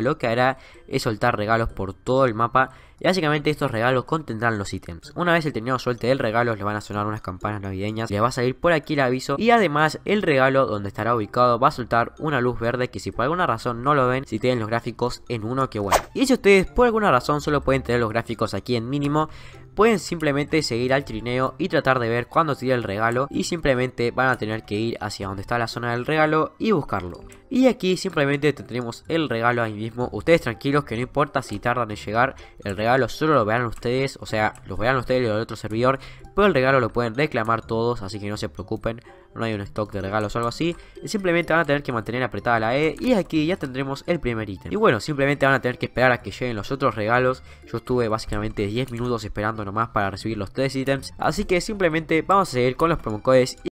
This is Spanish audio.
lo que hará es soltar regalos por todo el mapa y básicamente estos regalos contendrán los ítems. Una vez el trineo suelte el regalo le van a sonar unas campanas navideñas, le va a salir por aquí el aviso y además el regalo donde estará ubicado va a soltar una luz verde que si por alguna razón no lo ven, si tienen los gráficos en uno que bueno. Y si ustedes por alguna razón solo pueden tener los gráficos aquí en mínimo, pueden simplemente seguir al trineo y tratar de ver cuándo tira el regalo y simplemente van a tener que ir hacia donde está la zona del regalo y buscarlo. Y aquí simplemente tendremos el regalo ahí mismo. Ustedes tranquilos que no importa si tardan en llegar. El regalo solo lo verán ustedes. O sea, lo verán ustedes y el otro servidor. Pero el regalo lo pueden reclamar todos. Así que no se preocupen. No hay un stock de regalos o algo así. simplemente van a tener que mantener apretada la E. Y aquí ya tendremos el primer ítem. Y bueno, simplemente van a tener que esperar a que lleguen los otros regalos. Yo estuve básicamente 10 minutos esperando nomás para recibir los tres ítems. Así que simplemente vamos a seguir con los promocodes.